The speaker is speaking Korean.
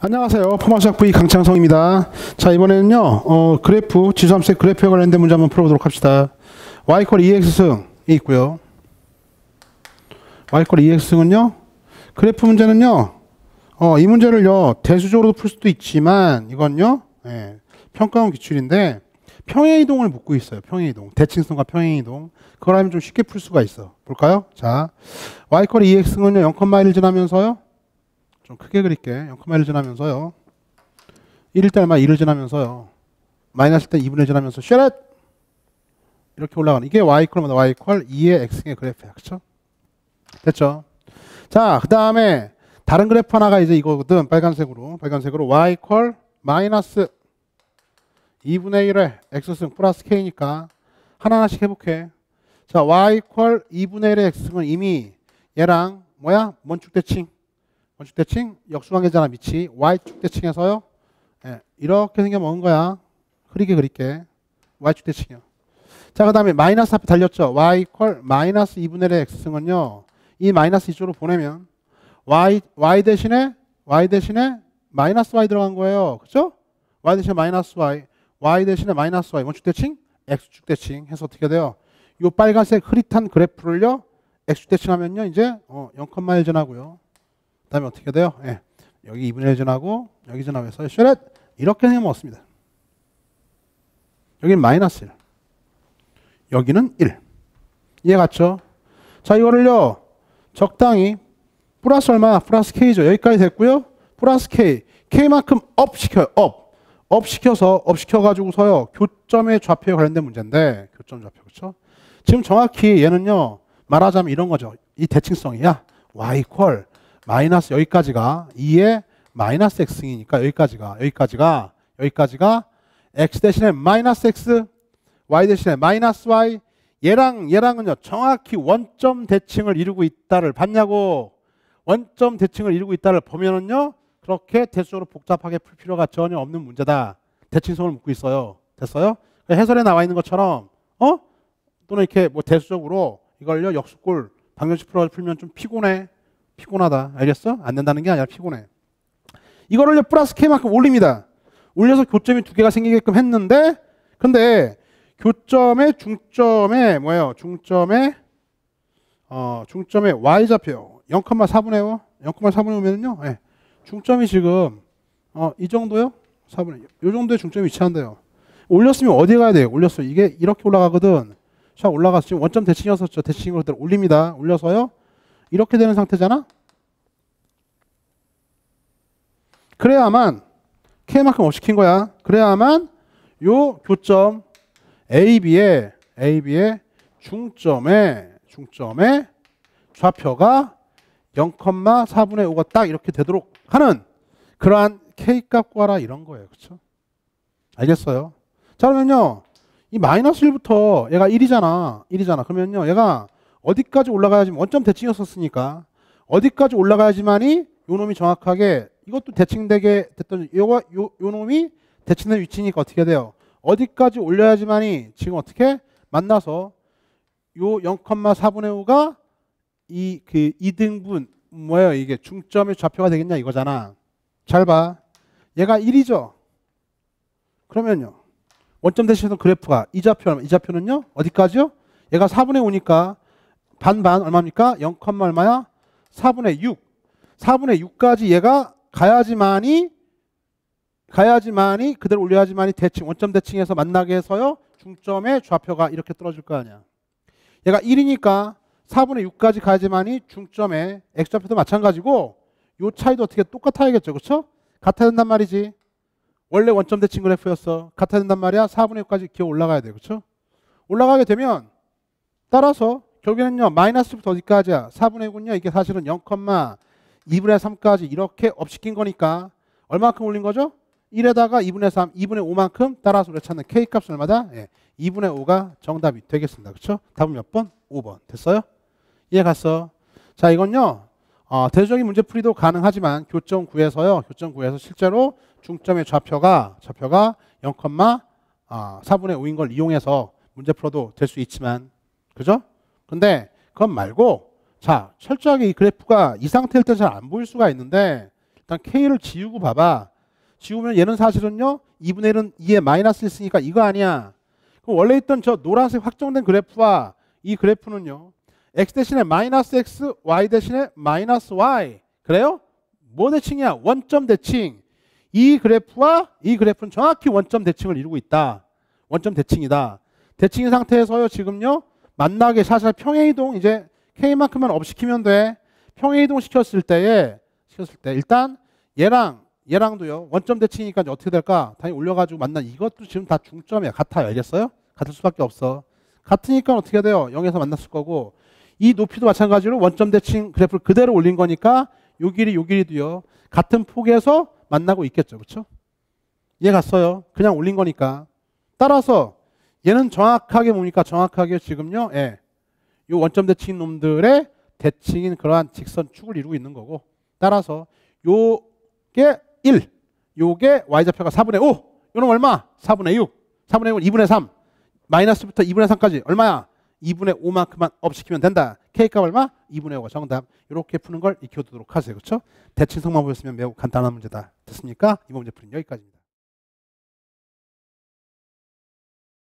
안녕하세요. 포마수학 V 강창성입니다. 자 이번에는요. 어, 그래프 지수함수의 그래프에 관련된 문제 한번 풀어보도록 합시다. y 이퀄 e 2x승이 있고요. y 이퀄 e 2x승은요. 그래프 문제는요. 어, 이 문제를요. 대수적으로도 풀 수도 있지만 이건요. 예, 평가원 기출인데 평행이동을 묻고 있어요. 평행이동. 대칭성과 평행이동. 그걸 하면 좀 쉽게 풀 수가 있어. 볼까요? 자, y 이퀄 2x승은요. 0,1을 지나면서요. 좀 크게 그릴게. 0,1을 지나면서요. 1일 때 얼마 2를 지나면서요. 마이너스 때 2분의 1 지나면서 쉐렛 이렇게 올라가는 이게 y 이퀄 y 이퀄 2의 x의 그래프야. 그쵸 됐죠? 자, 그다음에 다른 그래프 하나가 이제 이거거든. 빨간색으로. 빨간색으로 y 이퀄 마이너스 2분의 1의 x승 플러스 k니까 하나하나씩 해볼게. 자, y 이퀄 2분의 1의 x승은 이미 얘랑 뭐야? 원축 대칭. 원축대칭 역수관계잖나 밑이 y축대칭에서요 예, 이렇게 생겨 먹은 거야 흐리게 그릴게 y축대칭이요 자 그 다음에 마이너스 앞에 달렸죠 y 이퀄 마이너스 2분의 1의 x승은요 이 마이너스 이쪽으로 보내면 y, y 대신에 y 대신에 마이너스 y 들어간 거예요 그쵸? y 대신에 마이너스 y y 대신에 마이너스 y 원축대칭 x축대칭 해서 어떻게 돼요 이 빨간색 흐릿한 그래프를요 x축대칭 하면요 이제 어, 0,1 전하고요 다음에 어떻게 돼요? 예. 여기 2분의 1전하고 여기 전하면서 쉐렛 이렇게 되면 없습니다. 여기 마이너스 1. 여기는 1. 이해 갔죠? 자 이거를요. 적당히 플러스 얼마 플러스 K죠. 여기까지 됐고요. 플러스 K. K만큼 업 시켜요. 업. 업 시켜서 업 시켜가지고서요. 교점의 좌표에 관련된 문제인데 교점 좌표 그렇죠? 지금 정확히 얘는요. 말하자면 이런 거죠. 이 대칭성이야. Y 콜 마이너스 여기까지가 2에 마이너스 x이니까 여기까지가 여기까지가 여기까지가 x 대신에 마이너스 x y 대신에 마이너스 y 얘랑 얘랑은요 정확히 원점 대칭을 이루고 있다를 봤냐고 원점 대칭을 이루고 있다를 보면은요 그렇게 대수적으로 복잡하게 풀 필요가 전혀 없는 문제다 대칭성을 묻고 있어요 됐어요 그 해설에 나와 있는 것처럼 어 또는 이렇게 뭐 대수적으로 이걸요 역수골 방정식 풀어 풀면 좀 피곤해 피곤하다. 알겠어? 안 된다는 게 아니라 피곤해. 이거를 플러스 K만큼 올립니다. 올려서 교점이 두 개가 생기게끔 했는데 근데 교점의 중점에 뭐예요? 중점에 어 중점에 y 좌표 0,4분의 5 0,4분의 5면요. 은 예. 중점이 지금 어이 정도요? 4분의 5. 요 정도의 중점이 위치한대요. 올렸으면 어디 가야 돼요? 올렸어요. 이게 이렇게 올라가거든. 자 올라가서 지금 원점 대칭이었었죠. 대칭으로 올립니다. 올려서요. 이렇게 되는 상태잖아? 그래야만 K만큼 업시킨 거야. 그래야만 요 교점 AB의 AB의 중점에 중점에 좌표가 0,4분의 5가 딱 이렇게 되도록 하는 그러한 K값 구하라 이런 거예요. 그렇죠? 알겠어요? 자 그러면요. 이 마이너스 1부터 얘가 1이잖아. 1이잖아. 그러면요. 얘가 어디까지 올라가야지 원점 대칭이었었으니까 어디까지 올라가야지만이 요놈이 정확하게 이것도 대칭되게 됐던 요 요, 요놈이 대칭된 위치니까 어떻게 돼요? 어디까지 올려야지만이 지금 어떻게 만나서 요 0,4분의 5가 이 그 2등분 뭐예요? 이게 중점의 좌표가 되겠냐 이거잖아. 잘 봐. 얘가 1이죠. 그러면요. 원점 대칭에서 그래프가 이 좌표 이 좌표는요. 어디까지요? 얘가 4분의 5니까 반반 얼마입니까? 0, 얼마야? 4분의 6. 4분의 6까지 얘가 가야지만이 가야지만이 그대로 올려야지만이 대칭 원점 대칭에서 만나게 해서요. 중점의 좌표가 이렇게 떨어질 거 아니야. 얘가 1이니까 4분의 6까지 가야지만이 중점의 x좌표도 마찬가지고 요 차이도 어떻게 똑같아야겠죠. 그렇죠? 같아야 된단 말이지. 원래 원점 대칭 그래프였어. 같아야 된단 말이야. 4분의 6까지 기어 올라가야 돼. 그렇죠? 올라가게 되면 따라서 결국에는요. 마이너스부터 어디까지야? 4분의 1군요. 이게 사실은 0,2분의 3까지 이렇게 업시킨 거니까 얼마큼 올린 거죠? 1에다가 2분의 3, 2분의 5만큼 따라서 우리가 찾는 K값은 얼마다? 예, 2분의 5가 정답이 되겠습니다. 그렇죠? 답은 몇 번? 5번. 됐어요? 이해 갔어? 자 이건요. 어, 대조적인 문제풀이도 가능하지만 교점 구에서요 교점 구에서 실제로 중점의 좌표가 좌표가 0, 어, 4분의 5인 걸 이용해서 문제 풀어도 될 수 있지만 그죠? 근데 그건 말고 자 철저하게 이 그래프가 이 상태일 때 잘 안 보일 수가 있는데 일단 K를 지우고 봐봐. 지우면 얘는 사실은요. 2분의 1은 2에 마이너스 있으니까 이거 아니야. 그럼 원래 있던 저 노란색 확정된 그래프와 이 그래프는요. x 대신에 마이너스 x, y 대신에 마이너스 y. 그래요? 뭐 대칭이야? 원점 대칭. 이 그래프와 이 그래프는 정확히 원점 대칭을 이루고 있다. 원점 대칭이다. 대칭인 상태에서요. 지금요. 만나게 사실 평행이동 이제 K만큼만 업시키면 돼. 평행이동 시켰을 때에 시켰을 때 일단 얘랑 얘랑도요 원점 대칭이니까 이제 어떻게 될까? 당연히 올려가지고 만나 이것도 지금 다 중점이야 같아요 알겠어요? 같을 수밖에 없어. 같으니까 어떻게 돼요? 0에서 만났을 거고 이 높이도 마찬가지로 원점 대칭 그래프를 그대로 올린 거니까 요 길이 요 길이도요 같은 폭에서 만나고 있겠죠 그쵸얘 이해 갔어요 그냥 올린 거니까 따라서 얘는 정확하게 뭡니까? 정확하게 지금요. 예. 요 원점 대칭인 놈들의 대칭인 그러한 직선 축을 이루고 있는 거고 따라서 요게 1, 요게 y좌표가 4분의 5, 요는 얼마? 4분의 6, 4분의 6은 2분의 3, 마이너스부터 2분의 3까지 얼마야? 2분의 5만큼만 업시키면 된다. K값 얼마? 2분의 5가 정답. 이렇게 푸는 걸 익혀두도록 하세요. 그렇죠? 대칭성만 보였으면 매우 간단한 문제다. 됐습니까? 이번 문제 풀이는 여기까지입니다.